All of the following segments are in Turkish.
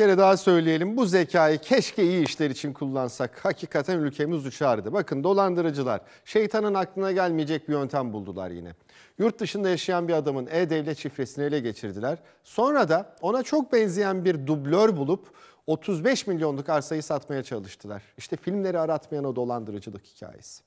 kere daha söyleyelim. Bu zekayı keşke iyi işler için kullansak. Hakikaten ülkemiz uçardı. Bakın dolandırıcılar şeytanın aklına gelmeyecek bir yöntem buldular yine. Yurt dışında yaşayan bir adamın e-devlet şifresini ele geçirdiler. Sonra da ona çok benzeyen bir dublör bulup 35 milyonluk arsayı satmaya çalıştılar. İşte filmleri aratmayan o dolandırıcılık hikayesi.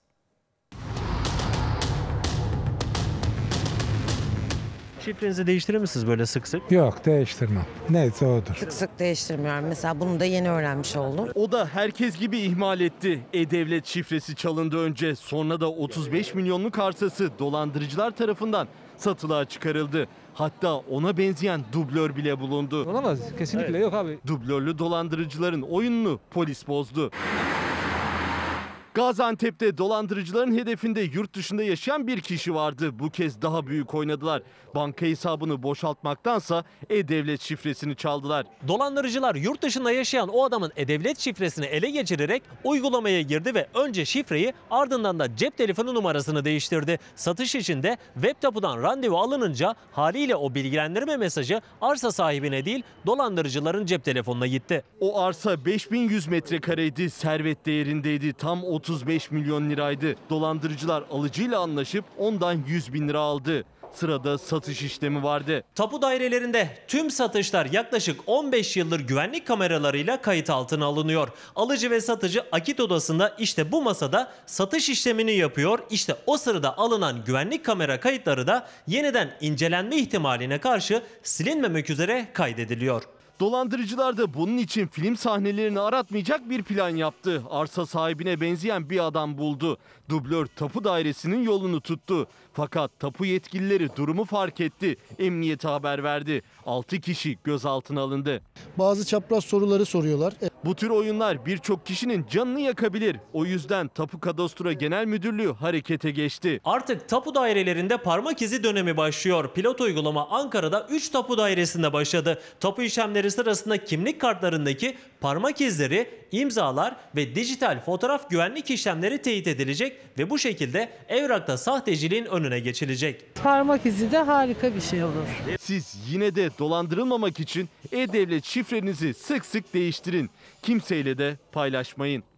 Şifrenizi değiştirir misiniz böyle sık sık? Yok değiştirmem. Neyse odur. Sık sık değiştirmiyorum. Mesela bunu da yeni öğrenmiş oldum. O da herkes gibi ihmal etti. E-Devlet şifresi çalındı önce. Sonra da 35 milyonluk arsası dolandırıcılar tarafından satılığa çıkarıldı. Hatta ona benzeyen dublör bile bulundu. Olamaz kesinlikle yok abi. Dublörlü dolandırıcıların oyununu polis bozdu. Gaziantep'te dolandırıcıların hedefinde yurt dışında yaşayan bir kişi vardı. Bu kez daha büyük oynadılar. Banka hesabını boşaltmaktansa e-devlet şifresini çaldılar. Dolandırıcılar yurt dışında yaşayan o adamın e-devlet şifresini ele geçirerek uygulamaya girdi ve önce şifreyi ardından da cep telefonu numarasını değiştirdi. Satış için de web tapudan randevu alınınca haliyle o bilgilendirme mesajı arsa sahibine değil dolandırıcıların cep telefonuna gitti. O arsa 5100 metrekareydi, servet değerindeydi. Tam 30 35 milyon liraydı. Dolandırıcılar alıcıyla anlaşıp ondan 100 bin lira aldı. Sırada satış işlemi vardı. Tapu dairelerinde tüm satışlar yaklaşık 15 yıldır güvenlik kameralarıyla kayıt altına alınıyor. Alıcı ve satıcı akit odasında işte bu masada satış işlemini yapıyor. İşte o sırada alınan güvenlik kamera kayıtları da yeniden incelenme ihtimaline karşı silinmemek üzere kaydediliyor. Dolandırıcılar da bunun için film sahnelerini aratmayacak bir plan yaptı. Arsa sahibine benzeyen bir adam buldu. Dublör tapu dairesinin yolunu tuttu. Fakat tapu yetkilileri durumu fark etti. Emniyete haber verdi. 6 kişi gözaltına alındı. Bazı çapraz soruları soruyorlar. Bu tür oyunlar birçok kişinin canını yakabilir. O yüzden Tapu Kadastro Genel Müdürlüğü harekete geçti. Artık tapu dairelerinde parmak izi dönemi başlıyor. Pilot uygulama Ankara'da 3 tapu dairesinde başladı. Tapu işlemleri sırasında kimlik kartlarındaki parmak izleri, imzalar ve dijital fotoğraf güvenlik işlemleri teyit edilecek ve bu şekilde evrakta sahteciliğin önüne geçilecek. Parmak izi de harika bir şey olur. Siz yine de dolandırılmamak için e-devlet şifrenizi sık sık değiştirin kimseyle de paylaşmayın.